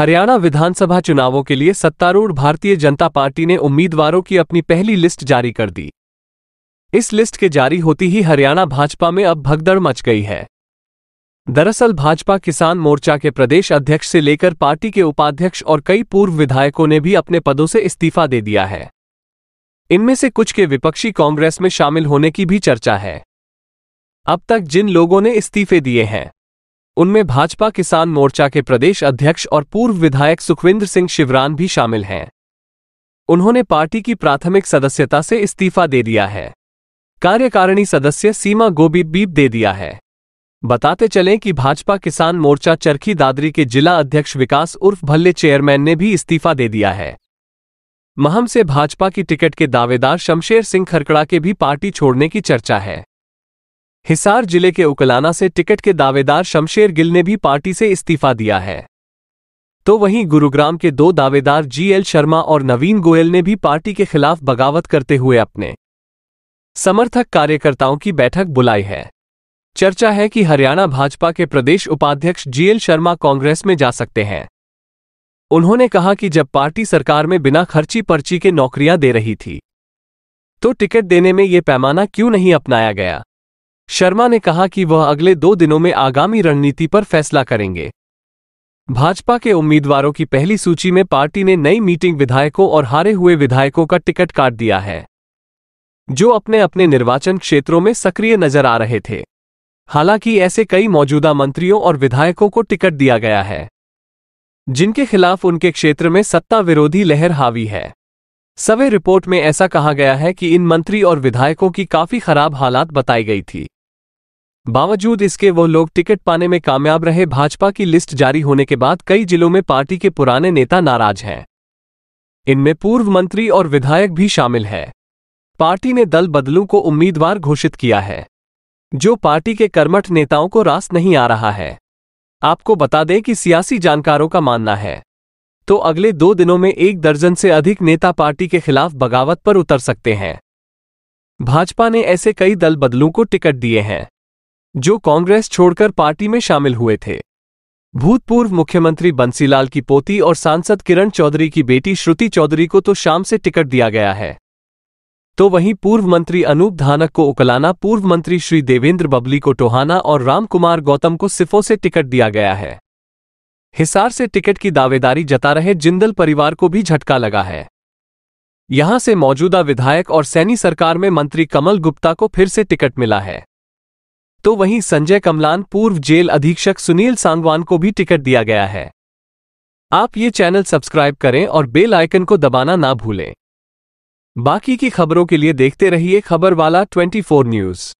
हरियाणा विधानसभा चुनावों के लिए सत्तारूढ़ भारतीय जनता पार्टी ने उम्मीदवारों की अपनी पहली लिस्ट जारी कर दी इस लिस्ट के जारी होती ही हरियाणा भाजपा में अब भगदड़ मच गई है दरअसल भाजपा किसान मोर्चा के प्रदेश अध्यक्ष से लेकर पार्टी के उपाध्यक्ष और कई पूर्व विधायकों ने भी अपने पदों से इस्तीफा दे दिया है इनमें से कुछ के विपक्षी कांग्रेस में शामिल होने की भी चर्चा है अब तक जिन लोगों ने इस्तीफे दिए हैं उनमें भाजपा किसान मोर्चा के प्रदेश अध्यक्ष और पूर्व विधायक सुखविंद्र सिंह शिवरान भी शामिल हैं उन्होंने पार्टी की प्राथमिक सदस्यता से इस्तीफा दे दिया है कार्यकारिणी सदस्य सीमा गोबी बीप दे दिया है बताते चलें कि भाजपा किसान मोर्चा चरखी दादरी के जिला अध्यक्ष विकास उर्फ भल्ले चेयरमैन ने भी इस्तीफा दे दिया है महम से भाजपा की टिकट के दावेदार शमशेर सिंह खरकड़ा के भी पार्टी छोड़ने की चर्चा है हिसार जिले के उकलाना से टिकट के दावेदार शमशेर गिल ने भी पार्टी से इस्तीफा दिया है तो वहीं गुरुग्राम के दो दावेदार जीएल शर्मा और नवीन गोयल ने भी पार्टी के खिलाफ बगावत करते हुए अपने समर्थक कार्यकर्ताओं की बैठक बुलाई है चर्चा है कि हरियाणा भाजपा के प्रदेश उपाध्यक्ष जीएल शर्मा कांग्रेस में जा सकते हैं उन्होंने कहा कि जब पार्टी सरकार में बिना खर्ची पर्ची के नौकरियां दे रही थी तो टिकट देने में ये पैमाना क्यों नहीं अपनाया गया शर्मा ने कहा कि वह अगले दो दिनों में आगामी रणनीति पर फैसला करेंगे भाजपा के उम्मीदवारों की पहली सूची में पार्टी ने नई मीटिंग विधायकों और हारे हुए विधायकों का टिकट काट दिया है जो अपने अपने निर्वाचन क्षेत्रों में सक्रिय नजर आ रहे थे हालांकि ऐसे कई मौजूदा मंत्रियों और विधायकों को टिकट दिया गया है जिनके खिलाफ उनके क्षेत्र में सत्ता विरोधी लहर हावी है सवे रिपोर्ट में ऐसा कहा गया है कि इन मंत्री और विधायकों की काफी खराब हालात बताई गई थी बावजूद इसके वो लोग टिकट पाने में कामयाब रहे भाजपा की लिस्ट जारी होने के बाद कई जिलों में पार्टी के पुराने नेता नाराज हैं इनमें पूर्व मंत्री और विधायक भी शामिल है पार्टी ने दल बदलू को उम्मीदवार घोषित किया है जो पार्टी के कर्मठ नेताओं को रास नहीं आ रहा है आपको बता दें कि सियासी जानकारों का मानना है तो अगले दो दिनों में एक दर्जन से अधिक नेता पार्टी के खिलाफ बगावत पर उतर सकते हैं भाजपा ने ऐसे कई दल बदलू को टिकट दिए हैं जो कांग्रेस छोड़कर पार्टी में शामिल हुए थे भूतपूर्व मुख्यमंत्री बंसीलाल की पोती और सांसद किरण चौधरी की बेटी श्रुति चौधरी को तो शाम से टिकट दिया गया है तो वहीं पूर्व मंत्री अनूप धानक को उकलाना पूर्व मंत्री श्री देवेंद्र बबली को टोहाना और रामकुमार गौतम को सिफो से टिकट दिया गया है हिसार से टिकट की दावेदारी जता रहे जिंदल परिवार को भी झटका लगा है यहां से मौजूदा विधायक और सैनी सरकार में मंत्री कमल गुप्ता को फिर से टिकट मिला है तो वहीं संजय कमलान पूर्व जेल अधीक्षक सुनील सांगवान को भी टिकट दिया गया है आप ये चैनल सब्सक्राइब करें और बेल आइकन को दबाना ना भूलें बाकी की खबरों के लिए देखते रहिए खबर वाला ट्वेंटी न्यूज़